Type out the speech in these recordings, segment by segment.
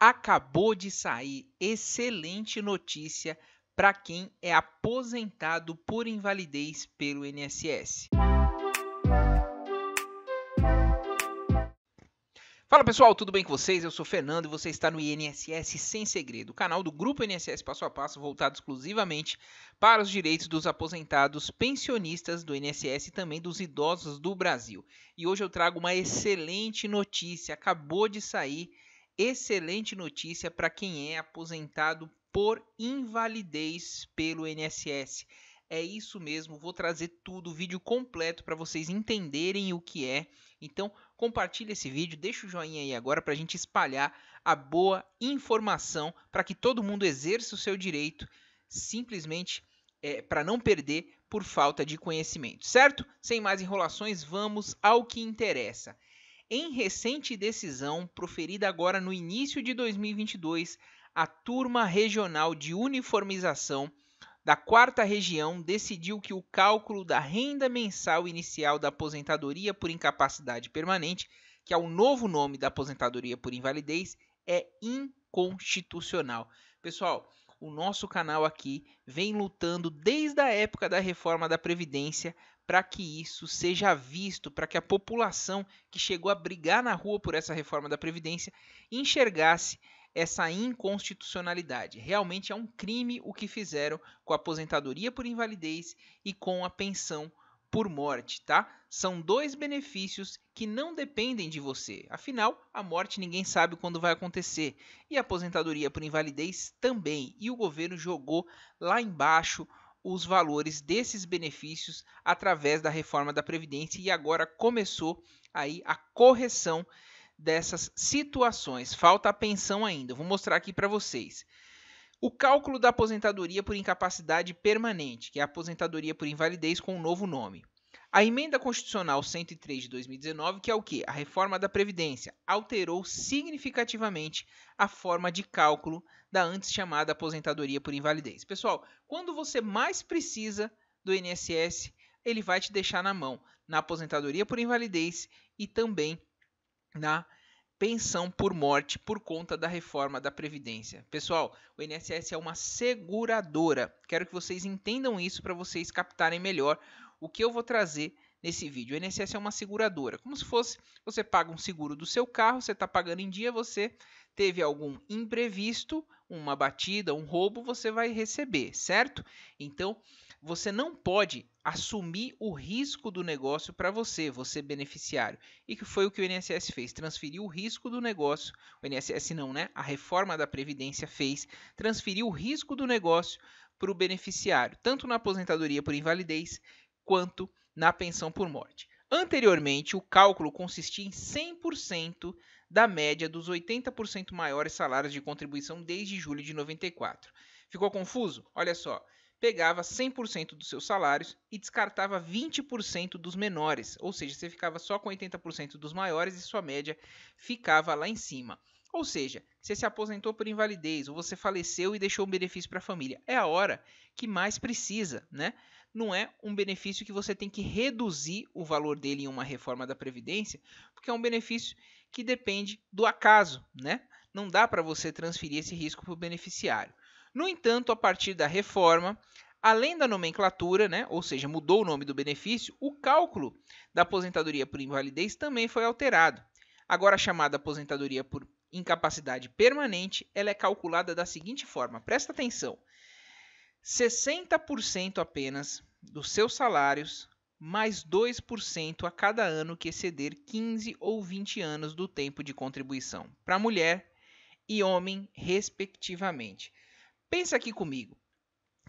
acabou de sair excelente notícia para quem é aposentado por invalidez pelo INSS. Fala pessoal, tudo bem com vocês? Eu sou Fernando e você está no INSS Sem Segredo, canal do Grupo INSS Passo a Passo voltado exclusivamente para os direitos dos aposentados, pensionistas do INSS e também dos idosos do Brasil. E hoje eu trago uma excelente notícia, acabou de sair excelente notícia para quem é aposentado por invalidez pelo INSS. É isso mesmo, vou trazer tudo, o vídeo completo para vocês entenderem o que é. Então, compartilha esse vídeo, deixa o joinha aí agora para a gente espalhar a boa informação para que todo mundo exerça o seu direito simplesmente é, para não perder por falta de conhecimento, certo? Sem mais enrolações, vamos ao que interessa. Em recente decisão, proferida agora no início de 2022, a Turma Regional de Uniformização da Quarta Região decidiu que o cálculo da renda mensal inicial da aposentadoria por incapacidade permanente, que é o novo nome da aposentadoria por invalidez, é inconstitucional. Pessoal, o nosso canal aqui vem lutando desde a época da reforma da Previdência para que isso seja visto, para que a população que chegou a brigar na rua por essa reforma da Previdência enxergasse essa inconstitucionalidade. Realmente é um crime o que fizeram com a aposentadoria por invalidez e com a pensão por morte, tá? São dois benefícios que não dependem de você. Afinal, a morte ninguém sabe quando vai acontecer e a aposentadoria por invalidez também. E o governo jogou lá embaixo os valores desses benefícios através da reforma da Previdência e agora começou aí a correção dessas situações. Falta a pensão ainda, vou mostrar aqui para vocês. O cálculo da aposentadoria por incapacidade permanente, que é a aposentadoria por invalidez com um novo nome. A emenda constitucional 103 de 2019, que é o que? A reforma da Previdência, alterou significativamente a forma de cálculo da antes chamada aposentadoria por invalidez. Pessoal, quando você mais precisa do INSS, ele vai te deixar na mão na aposentadoria por invalidez e também na pensão por morte por conta da reforma da Previdência. Pessoal, o INSS é uma seguradora. Quero que vocês entendam isso para vocês captarem melhor o que eu vou trazer nesse vídeo. O INSS é uma seguradora, como se fosse você paga um seguro do seu carro, você está pagando em dia, você teve algum imprevisto, uma batida, um roubo, você vai receber, certo? Então, você não pode assumir o risco do negócio para você, você beneficiário. E que foi o que o INSS fez, transferiu o risco do negócio, o INSS não, né? A reforma da previdência fez, transferir o risco do negócio para o beneficiário, tanto na aposentadoria por invalidez quanto na pensão por morte. Anteriormente, o cálculo consistia em 100% da média dos 80% maiores salários de contribuição desde julho de 94. Ficou confuso? Olha só. Pegava 100% dos seus salários e descartava 20% dos menores, ou seja, você ficava só com 80% dos maiores e sua média ficava lá em cima. Ou seja, se você se aposentou por invalidez ou você faleceu e deixou um benefício para a família. É a hora que mais precisa, né? não é um benefício que você tem que reduzir o valor dele em uma reforma da Previdência, porque é um benefício que depende do acaso, né? Não dá para você transferir esse risco para o beneficiário. No entanto, a partir da reforma, além da nomenclatura, né, ou seja, mudou o nome do benefício, o cálculo da aposentadoria por invalidez também foi alterado. Agora chamada aposentadoria por incapacidade permanente, ela é calculada da seguinte forma: presta atenção. 60% apenas dos seus salários, mais 2% a cada ano que exceder 15 ou 20 anos do tempo de contribuição para mulher e homem, respectivamente. Pensa aqui comigo.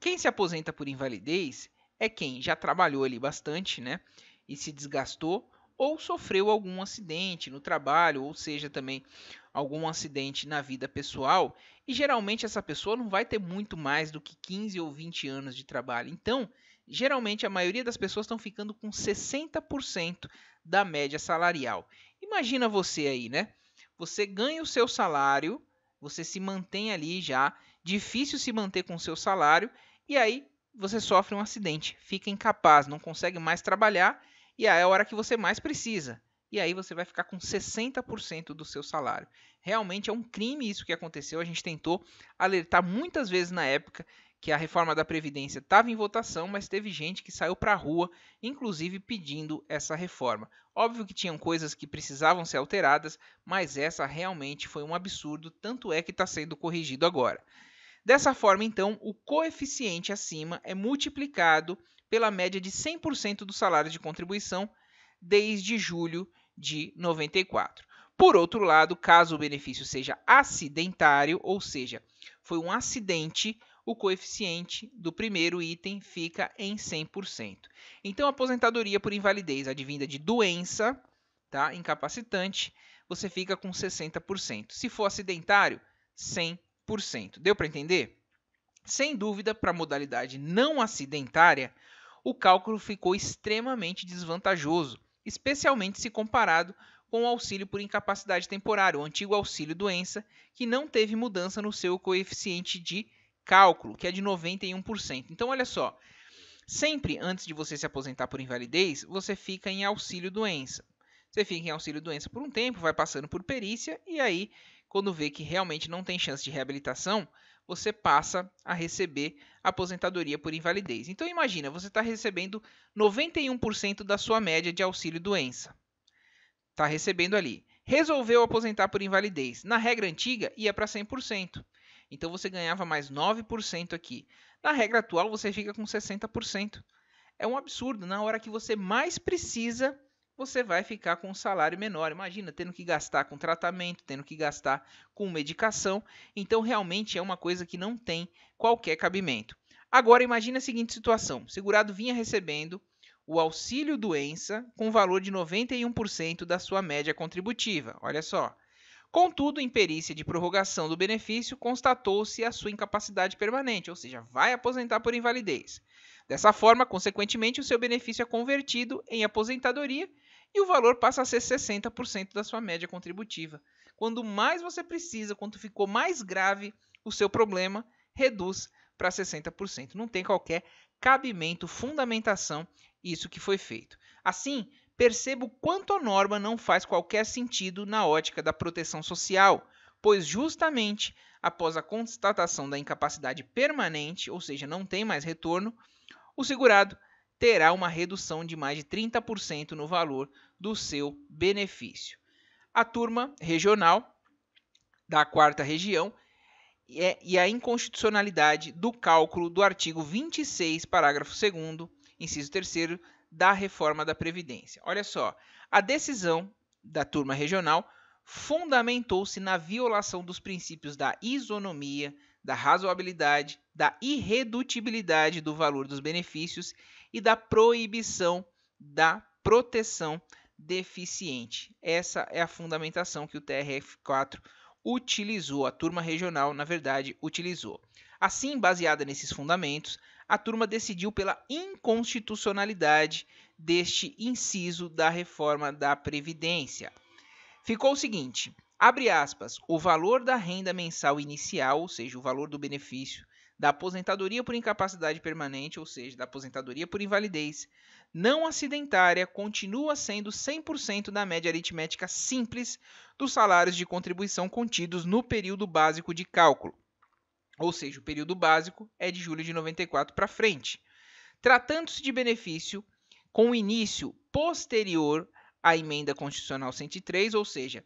Quem se aposenta por invalidez é quem já trabalhou ali bastante, né? E se desgastou ou sofreu algum acidente no trabalho, ou seja, também algum acidente na vida pessoal, e geralmente essa pessoa não vai ter muito mais do que 15 ou 20 anos de trabalho. Então, geralmente a maioria das pessoas estão ficando com 60% da média salarial. Imagina você aí, né? Você ganha o seu salário, você se mantém ali já, difícil se manter com o seu salário, e aí você sofre um acidente, fica incapaz, não consegue mais trabalhar e aí é a hora que você mais precisa. E aí você vai ficar com 60% do seu salário. Realmente é um crime isso que aconteceu. A gente tentou alertar muitas vezes na época que a reforma da Previdência estava em votação, mas teve gente que saiu para a rua, inclusive pedindo essa reforma. Óbvio que tinham coisas que precisavam ser alteradas, mas essa realmente foi um absurdo, tanto é que está sendo corrigido agora. Dessa forma, então, o coeficiente acima é multiplicado pela média de 100% do salário de contribuição desde julho de 94. Por outro lado, caso o benefício seja acidentário, ou seja, foi um acidente, o coeficiente do primeiro item fica em 100%. Então, aposentadoria por invalidez advinda de doença, tá? incapacitante, você fica com 60%. Se for acidentário, 100%. Deu para entender? Sem dúvida, para a modalidade não acidentária, o cálculo ficou extremamente desvantajoso, especialmente se comparado com o auxílio por incapacidade temporária, o antigo auxílio doença, que não teve mudança no seu coeficiente de cálculo, que é de 91%. Então, olha só, sempre antes de você se aposentar por invalidez, você fica em auxílio doença. Você fica em auxílio doença por um tempo, vai passando por perícia e aí, quando vê que realmente não tem chance de reabilitação, você passa a receber aposentadoria por invalidez. Então imagina, você está recebendo 91% da sua média de auxílio doença. Está recebendo ali. Resolveu aposentar por invalidez. Na regra antiga, ia para 100%. Então você ganhava mais 9% aqui. Na regra atual, você fica com 60%. É um absurdo. Na hora que você mais precisa, você vai ficar com um salário menor. Imagina tendo que gastar com tratamento, tendo que gastar com medicação. Então, realmente é uma coisa que não tem qualquer cabimento. Agora, imagine a seguinte situação: o segurado vinha recebendo o auxílio doença com valor de 91% da sua média contributiva. Olha só. Contudo, em perícia de prorrogação do benefício, constatou-se a sua incapacidade permanente, ou seja, vai aposentar por invalidez. Dessa forma, consequentemente, o seu benefício é convertido em aposentadoria e o valor passa a ser 60% da sua média contributiva. Quando mais você precisa, quando ficou mais grave o seu problema, reduz para 60%. Não tem qualquer cabimento, fundamentação isso que foi feito. Assim, percebo quanto a norma não faz qualquer sentido na ótica da proteção social, pois justamente após a constatação da incapacidade permanente, ou seja, não tem mais retorno, o segurado terá uma redução de mais de 30% no valor do seu benefício. A turma regional da quarta região é, e a inconstitucionalidade do cálculo do artigo 26, parágrafo 2 inciso 3 da reforma da Previdência. Olha só, a decisão da turma regional fundamentou-se na violação dos princípios da isonomia, da razoabilidade, da irredutibilidade do valor dos benefícios e da proibição da proteção deficiente. Essa é a fundamentação que o TRF4 utilizou, a turma regional, na verdade, utilizou. Assim, baseada nesses fundamentos, a turma decidiu pela inconstitucionalidade deste inciso da reforma da Previdência. Ficou o seguinte: abre aspas, o valor da renda mensal inicial, ou seja, o valor do benefício da aposentadoria por incapacidade permanente, ou seja, da aposentadoria por invalidez, não acidentária continua sendo 100% da média aritmética simples dos salários de contribuição contidos no período básico de cálculo. Ou seja, o período básico é de julho de 94 para frente. Tratando-se de benefício com início posterior à emenda constitucional 103, ou seja,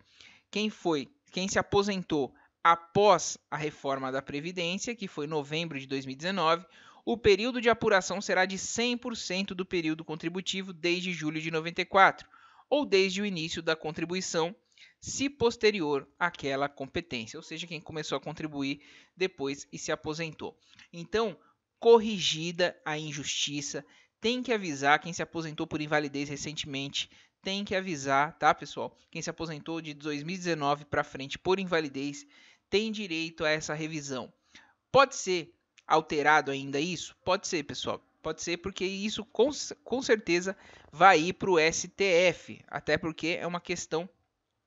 quem foi, quem se aposentou após a reforma da previdência, que foi em novembro de 2019, o período de apuração será de 100% do período contributivo desde julho de 94, ou desde o início da contribuição, se posterior àquela competência, ou seja, quem começou a contribuir depois e se aposentou. Então, corrigida a injustiça, tem que avisar quem se aposentou por invalidez recentemente, tem que avisar, tá, pessoal? Quem se aposentou de 2019 para frente por invalidez tem direito a essa revisão. Pode ser alterado ainda isso? Pode ser, pessoal. Pode ser porque isso com, com certeza vai ir para o STF, até porque é uma questão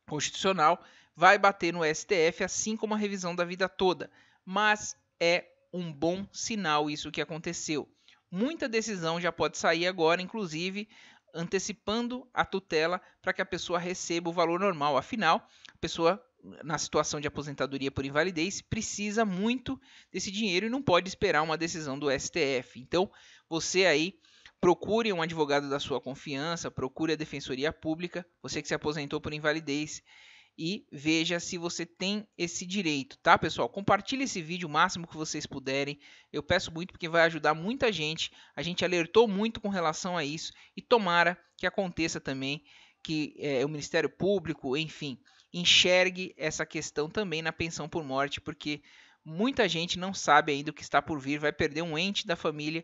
constitucional, vai bater no STF, assim como a revisão da vida toda. Mas é um bom sinal isso que aconteceu. Muita decisão já pode sair agora, inclusive antecipando a tutela para que a pessoa receba o valor normal. Afinal, a pessoa na situação de aposentadoria por invalidez precisa muito desse dinheiro e não pode esperar uma decisão do STF. Então, você aí procure um advogado da sua confiança, procure a defensoria pública, você que se aposentou por invalidez e veja se você tem esse direito, tá, pessoal? Compartilhe esse vídeo o máximo que vocês puderem. Eu peço muito porque vai ajudar muita gente. A gente alertou muito com relação a isso e tomara que aconteça também que é, o Ministério Público, enfim, enxergue essa questão também na pensão por morte, porque muita gente não sabe ainda o que está por vir, vai perder um ente da família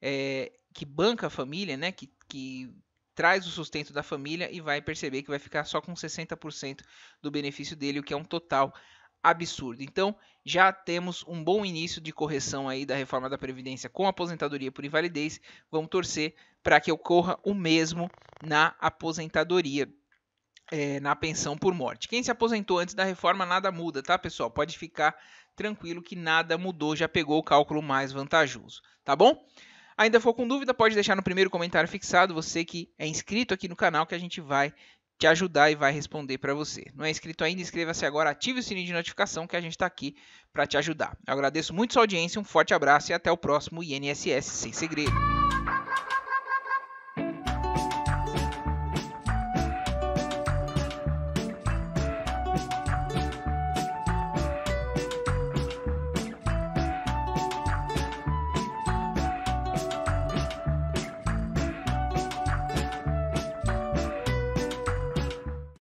é, que banca a família, né? Que, que traz o sustento da família e vai perceber que vai ficar só com 60% do benefício dele, o que é um total absurdo. Então, já temos um bom início de correção aí da reforma da previdência com a aposentadoria por invalidez. Vamos torcer para que ocorra o mesmo na aposentadoria é, na pensão por morte. Quem se aposentou antes da reforma, nada muda, tá, pessoal? Pode ficar tranquilo que nada mudou, já pegou o cálculo mais vantajoso, tá bom? Ainda for com dúvida, pode deixar no primeiro comentário fixado, você que é inscrito aqui no canal, que a gente vai te ajudar e vai responder para você. Não é inscrito ainda? Inscreva-se agora, ative o sininho de notificação que a gente está aqui para te ajudar. Eu agradeço muito sua audiência, um forte abraço e até o próximo INSS Sem Segredo.